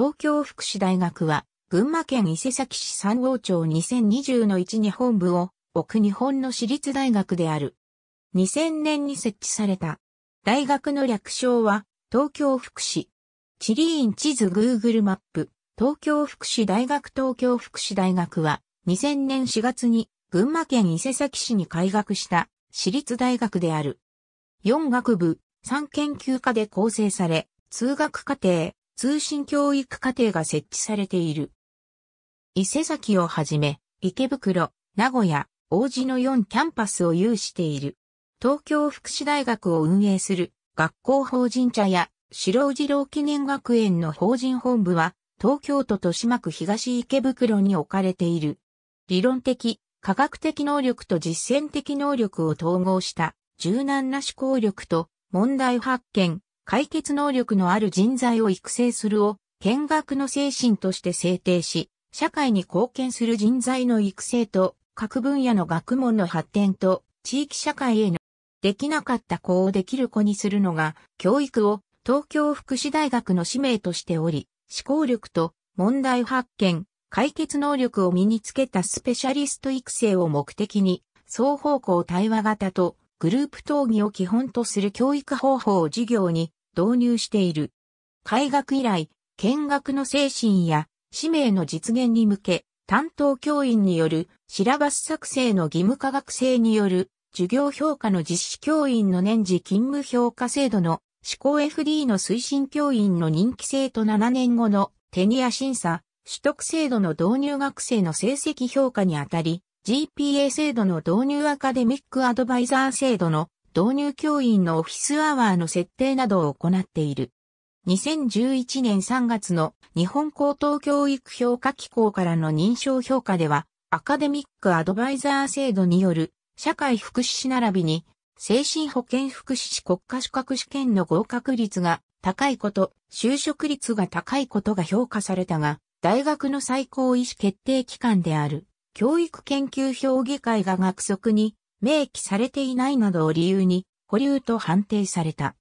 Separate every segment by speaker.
Speaker 1: 東京福祉大学は、群馬県伊勢崎市三王町2020の1に本部を置く日本の私立大学である。2000年に設置された。大学の略称は、東京福祉。地理院地図 Google マップ、東京福祉大学東京福祉大学は、2000年4月に群馬県伊勢崎市に開学した私立大学である。4学部、3研究科で構成され、通学課程、通信教育課程が設置されている。伊勢崎をはじめ、池袋、名古屋、王子の4キャンパスを有している。東京福祉大学を運営する学校法人茶屋、白次郎記念学園の法人本部は、東京都豊島区東池袋に置かれている。理論的、科学的能力と実践的能力を統合した柔軟な思考力と問題発見、解決能力のある人材を育成するを、見学の精神として制定し、社会に貢献する人材の育成と、各分野の学問の発展と、地域社会への、できなかった子をできる子にするのが、教育を東京福祉大学の使命としており、思考力と問題発見、解決能力を身につけたスペシャリスト育成を目的に、双方向対話型とグループ討議を基本とする教育方法を授業に導入している。開学以来、見学の精神や使命の実現に向け、担当教員によるシラバス作成の義務化学生による授業評価の実施教員の年次勤務評価制度の思考 FD の推進教員の任期制と7年後のテニア審査、取得制度の導入学生の成績評価にあたり、GPA 制度の導入アカデミックアドバイザー制度の導入教員のオフィスアワーの設定などを行っている。2011年3月の日本高等教育評価機構からの認証評価では、アカデミックアドバイザー制度による社会福祉士並びに精神保健福祉士国家資格試験の合格率が高いこと、就職率が高いことが評価されたが、大学の最高意思決定機関である教育研究評議会が学則に明記されていないなどを理由に保留と判定された。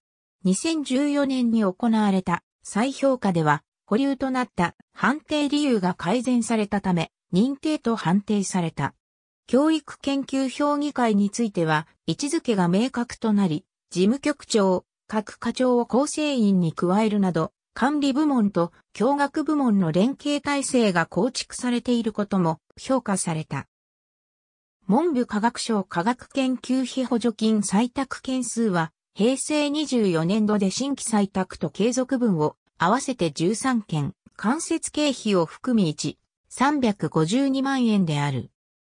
Speaker 1: 2014年に行われた再評価では保留となった判定理由が改善されたため認定と判定された。教育研究評議会については位置づけが明確となり、事務局長、各課長を構成員に加えるなど、管理部門と教学部門の連携体制が構築されていることも評価された。文部科学省科学研究費補助金採択件数は、平成24年度で新規採択と継続分を合わせて13件、間接経費を含み1、352万円である。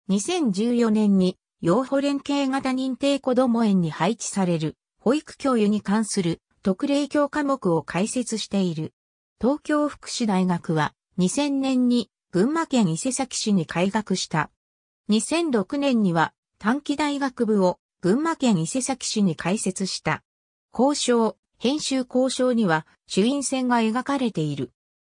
Speaker 1: 2014年に、養護連携型認定子ども園に配置される、保育教諭に関する特例教科目を開設している。東京福祉大学は、2000年に群馬県伊勢崎市に開学した2006年には短期大学部を群馬県伊勢崎市に開設した。交渉、編集交渉には主因線が描かれている。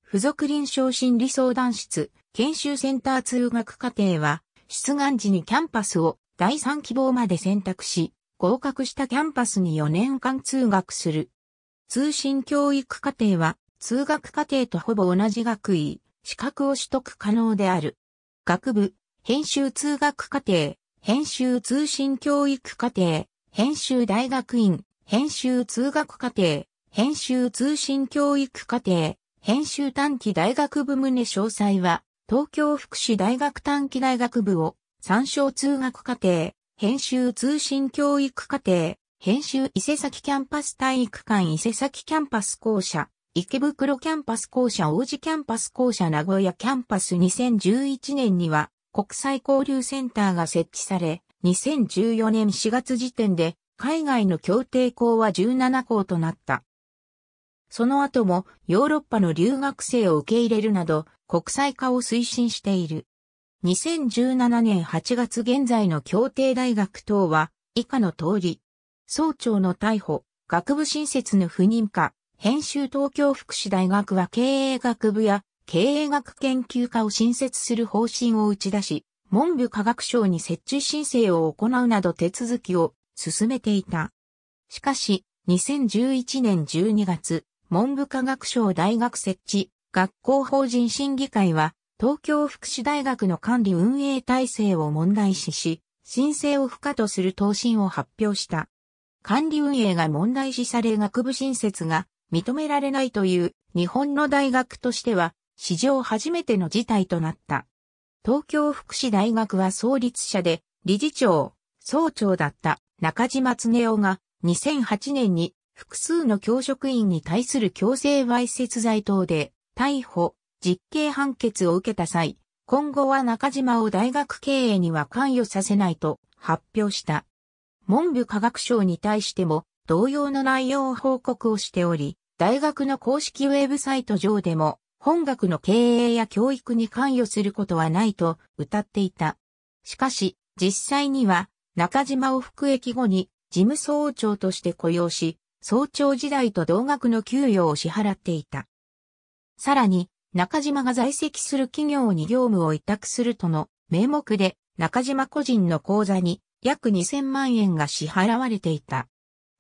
Speaker 1: 付属臨床心理相談室、研修センター通学課程は、出願時にキャンパスを第3希望まで選択し、合格したキャンパスに4年間通学する。通信教育課程は、通学課程とほぼ同じ学位、資格を取得可能である。学部、編集通学課程、編集通信教育課程、編集大学院、編集通学課程、編集通信教育課程、編集短期大学部旨詳細は、東京福祉大学短期大学部を、参照通学課程、編集通信教育課程、編集伊勢崎キャンパス体育館伊勢崎キャンパス校舎、池袋キャンパス校舎王子キャンパス校舎名古屋キャンパス2011年には、国際交流センターが設置され、2014年4月時点で海外の協定校は17校となった。その後もヨーロッパの留学生を受け入れるなど国際化を推進している。2017年8月現在の協定大学等は以下の通り、総長の逮捕、学部新設の不認可、編集東京福祉大学は経営学部や経営学研究科を新設する方針を打ち出し、文部科学省に設置申請を行うなど手続きを進めていた。しかし、2011年12月、文部科学省大学設置学校法人審議会は、東京福祉大学の管理運営体制を問題視し、申請を不可とする答申を発表した。管理運営が問題視され学部新設が認められないという日本の大学としては史上初めての事態となった。東京福祉大学は創立者で、理事長、総長だった中島恒夫が2008年に複数の教職員に対する強制わいせつ罪等で逮捕、実刑判決を受けた際、今後は中島を大学経営には関与させないと発表した。文部科学省に対しても同様の内容を報告をしており、大学の公式ウェブサイト上でも本学の経営や教育に関与することはないと歌っていた。しかし、実際には中島を服役後に事務総長として雇用し、総長時代と同額の給与を支払っていた。さらに、中島が在籍する企業に業務を委託するとの名目で、中島個人の口座に約2000万円が支払われていた。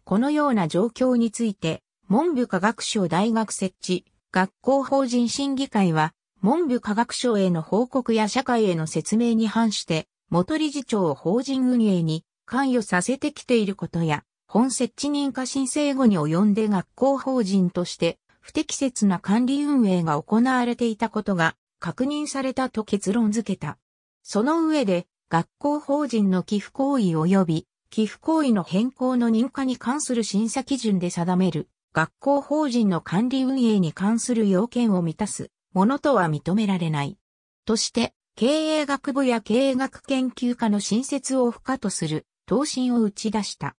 Speaker 1: このような状況について、文部科学省大学設置学校法人審議会は、文部科学省への報告や社会への説明に反して、元理事長を法人運営に関与させてきていることや、本設置認可申請後に及んで学校法人として不適切な管理運営が行われていたことが確認されたと結論付けた。その上で、学校法人の寄付行為及び寄付行為の変更の認可に関する審査基準で定める学校法人の管理運営に関する要件を満たすものとは認められない。として、経営学部や経営学研究科の新設を不可とする答申を打ち出した。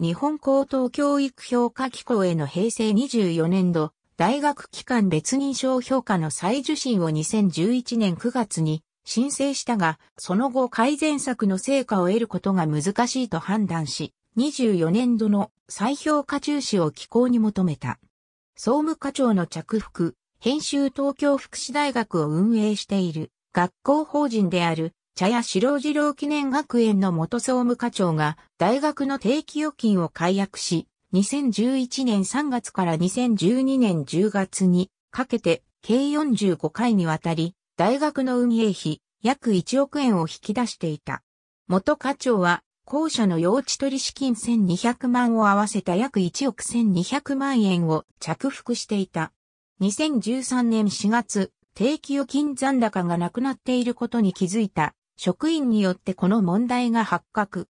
Speaker 1: 日本高等教育評価機構への平成24年度大学機関別認証評価の再受信を2011年9月に申請したが、その後改善策の成果を得ることが難しいと判断し、2 4年度の再評価中止を機構に求めた。総務課長の着服、編集東京福祉大学を運営している学校法人である茶屋四郎次郎記念学園の元総務課長が大学の定期預金を解約し、2011年3月から2012年10月にかけて計45回にわたり大学の運営費約1億円を引き出していた。元課長は校舎の用地取引金1200万を合わせた約1億1200万円を着服していた。2013年4月、定期預金残高がなくなっていることに気づいた職員によってこの問題が発覚。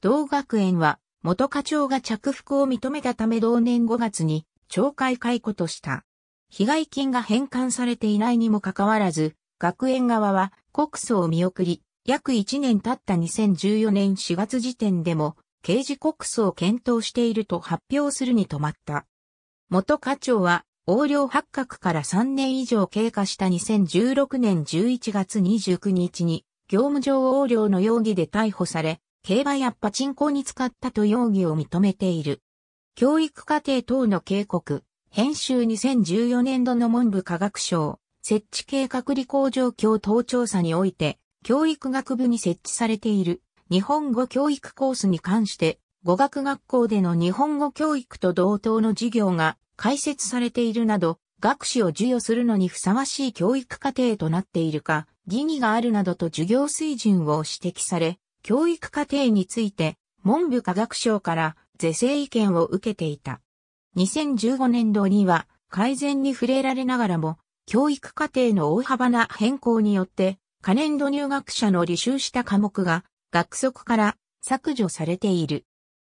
Speaker 1: 同学園は元課長が着服を認めたため同年5月に懲戒解雇とした。被害金が返還されていないにもかかわらず、学園側は告訴を見送り、約1年経った2014年4月時点でも、刑事告訴を検討していると発表するに止まった。元課長は、横領発覚から3年以上経過した2016年11月29日に、業務上横領の容疑で逮捕され、競馬やパチンコに使ったと容疑を認めている。教育課程等の警告、編集2014年度の文部科学省、設置計画理工状況等調査において、教育学部に設置されている日本語教育コースに関して、語学学校での日本語教育と同等の授業が開設されているなど、学士を授与するのにふさわしい教育課程となっているか、疑義があるなどと授業水準を指摘され、教育課程について文部科学省から是正意見を受けていた。2015年度には改善に触れられながらも、教育課程の大幅な変更によって可年度入学者の履修した科目が学則から削除されている。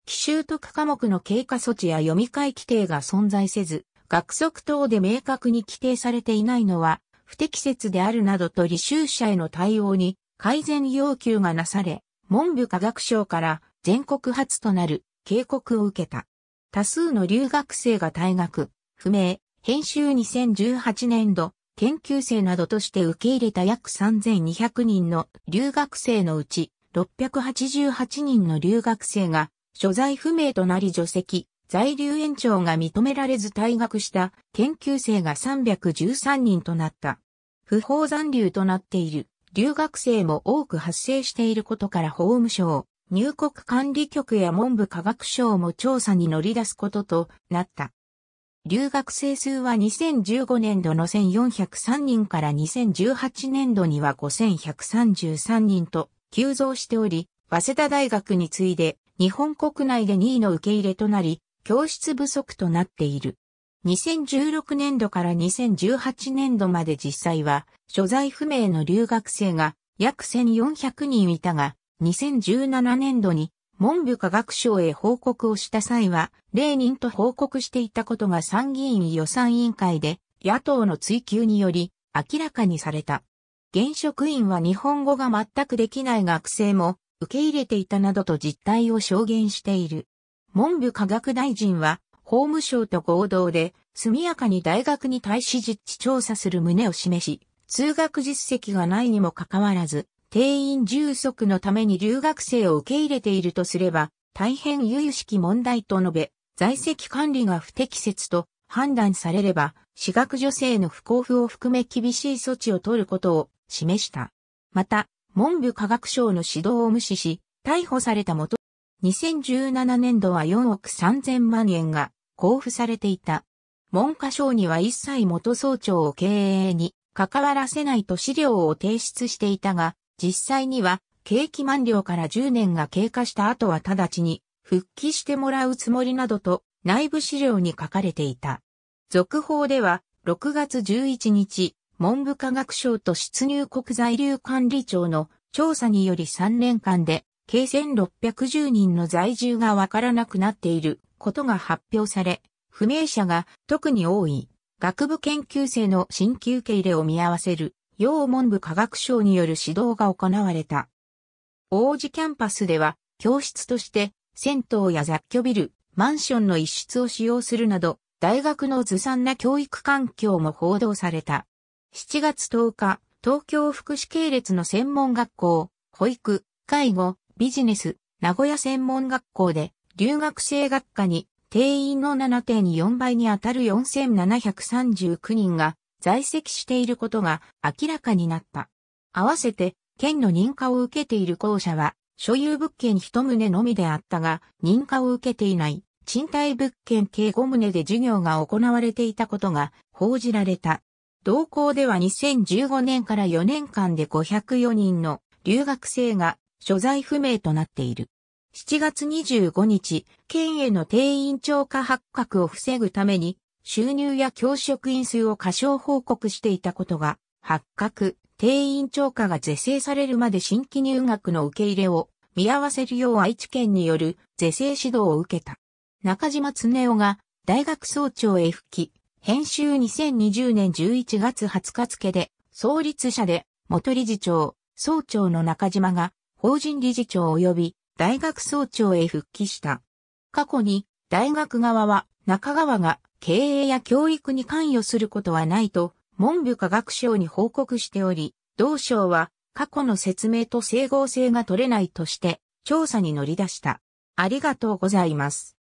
Speaker 1: 奇習得科目の経過措置や読み替え規定が存在せず、学則等で明確に規定されていないのは不適切であるなどと履修者への対応に改善要求がなされ、文部科学省から全国初となる警告を受けた。多数の留学生が退学、不明、編集2018年度研究生などとして受け入れた約3200人の留学生のうち688人の留学生が所在不明となり除籍、在留延長が認められず退学した研究生が313人となった。不法残留となっている留学生も多く発生していることから法務省、入国管理局や文部科学省も調査に乗り出すこととなった。留学生数は2015年度の1403人から2018年度には5133人と急増しており、早稲田大学に次いで日本国内で2位の受け入れとなり、教室不足となっている。2016年度から2018年度まで実際は、所在不明の留学生が約1400人いたが、2017年度に文部科学省へ報告をした際は、例人と報告していたことが参議院予算委員会で、野党の追及により、明らかにされた。現職員は日本語が全くできない学生も受け入れていたなどと実態を証言している。文部科学大臣は法務省と合同で速やかに大学に対し実地調査する旨を示し、通学実績がないにもかかわらず、定員充足のために留学生を受け入れているとすれば、大変有意識問題と述べ、在籍管理が不適切と判断されれば、私学女性の不交付を含め厳しい措置を取ることを示した。また、文部科学省の指導を無視し、逮捕されたもと、2017年度は4億3000万円が交付されていた。文科省には一切元総長を経営に関わらせないと資料を提出していたが、実際には、景気満了から10年が経過した後は直ちに復帰してもらうつもりなどと内部資料に書かれていた。続報では、6月11日、文部科学省と出入国在留管理庁の調査により3年間で、計1610人の在住がわからなくなっていることが発表され、不明者が特に多い学部研究生の新規受け入れを見合わせる洋文部科学省による指導が行われた。王子キャンパスでは、教室として、銭湯や雑居ビル、マンションの一室を使用するなど、大学のずさんな教育環境も報道された。7月10日、東京福祉系列の専門学校、保育、介護、ビジネス、名古屋専門学校で、留学生学科に定員の7.4倍にあたる4739人が在籍していることが明らかになった。合わせて、県の認可を受けている校舎は、所有物件一棟のみであったが、認可を受けていない、賃貸物件計5棟で授業が行われていたことが報じられた。同校では2015年から4年間で504人の留学生が所在不明となっている。7月25日、県への定員超過発覚を防ぐために、収入や教職員数を過小報告していたことが発覚、定員超過が是正されるまで新規入学の受け入れを見合わせるよう愛知県による是正指導を受けた。中島恒夫が大学総長へ復帰、編集2020年11月20日付で、創立者で元理事長、総長の中島が法人理事長及び大学総長へ復帰した。過去に大学側は中川が経営や教育に関与することはないと、文部科学省に報告しており、同省は過去の説明と整合性が取れないとして、調査に乗り出した。ありがとうございます。